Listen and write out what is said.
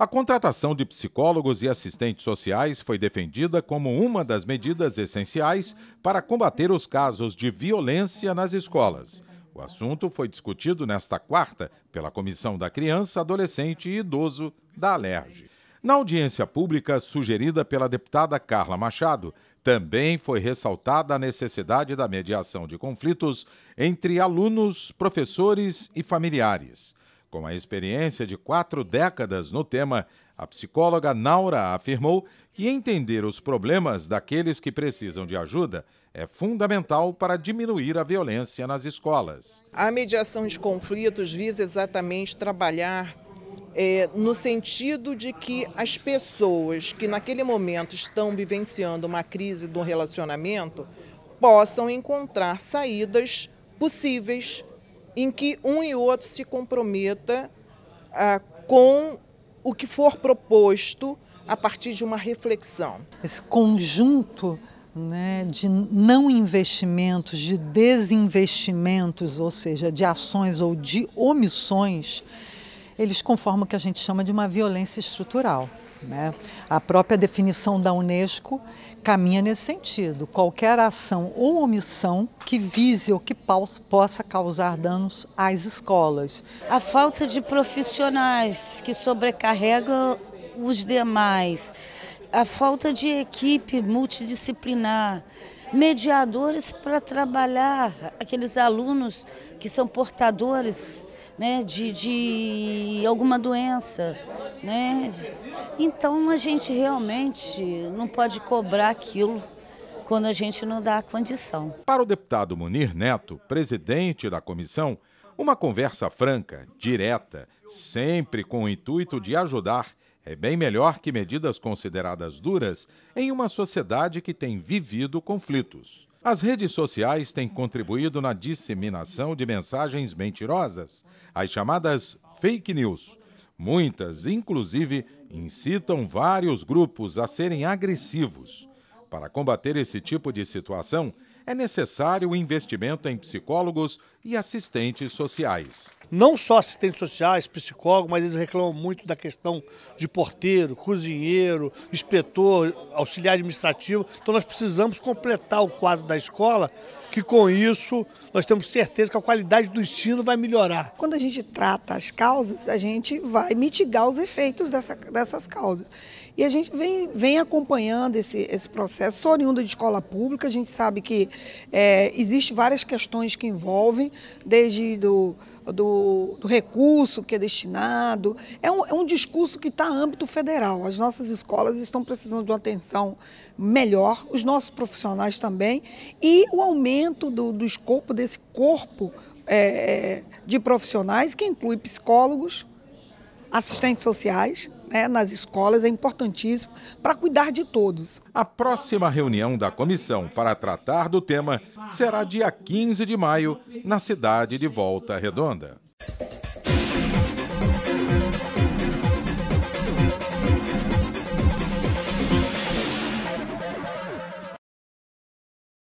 A contratação de psicólogos e assistentes sociais foi defendida como uma das medidas essenciais para combater os casos de violência nas escolas. O assunto foi discutido nesta quarta pela Comissão da Criança, Adolescente e Idoso da Alerj. Na audiência pública sugerida pela deputada Carla Machado, também foi ressaltada a necessidade da mediação de conflitos entre alunos, professores e familiares. Com a experiência de quatro décadas no tema, a psicóloga Naura afirmou que entender os problemas daqueles que precisam de ajuda é fundamental para diminuir a violência nas escolas. A mediação de conflitos visa exatamente trabalhar é, no sentido de que as pessoas que naquele momento estão vivenciando uma crise do relacionamento possam encontrar saídas possíveis em que um e outro se comprometa ah, com o que for proposto a partir de uma reflexão. Esse conjunto né, de não investimentos, de desinvestimentos, ou seja, de ações ou de omissões, eles conformam o que a gente chama de uma violência estrutural. Né? A própria definição da Unesco caminha nesse sentido. Qualquer ação ou omissão que vise ou que possa causar danos às escolas. A falta de profissionais que sobrecarregam os demais, a falta de equipe multidisciplinar, mediadores para trabalhar aqueles alunos que são portadores né, de, de alguma doença. Né? Então a gente realmente não pode cobrar aquilo quando a gente não dá a condição. Para o deputado Munir Neto, presidente da comissão, uma conversa franca, direta, sempre com o intuito de ajudar, é bem melhor que medidas consideradas duras em uma sociedade que tem vivido conflitos. As redes sociais têm contribuído na disseminação de mensagens mentirosas, as chamadas fake news Muitas, inclusive, incitam vários grupos a serem agressivos. Para combater esse tipo de situação, é necessário o investimento em psicólogos e assistentes sociais. Não só assistentes sociais, psicólogos, mas eles reclamam muito da questão de porteiro, cozinheiro, inspetor, auxiliar administrativo. Então nós precisamos completar o quadro da escola, que com isso nós temos certeza que a qualidade do ensino vai melhorar. Quando a gente trata as causas, a gente vai mitigar os efeitos dessa, dessas causas. E a gente vem, vem acompanhando esse, esse processo, sou oriunda de escola pública, a gente sabe que é, existe várias questões que envolvem, desde do, do, do recurso que é destinado. É um, é um discurso que está âmbito federal. As nossas escolas estão precisando de uma atenção melhor, os nossos profissionais também, e o aumento do, do escopo desse corpo é, de profissionais, que inclui psicólogos, assistentes sociais né, nas escolas é importantíssimo para cuidar de todos. A próxima reunião da comissão para tratar do tema será dia 15 de maio, na cidade de Volta Redonda.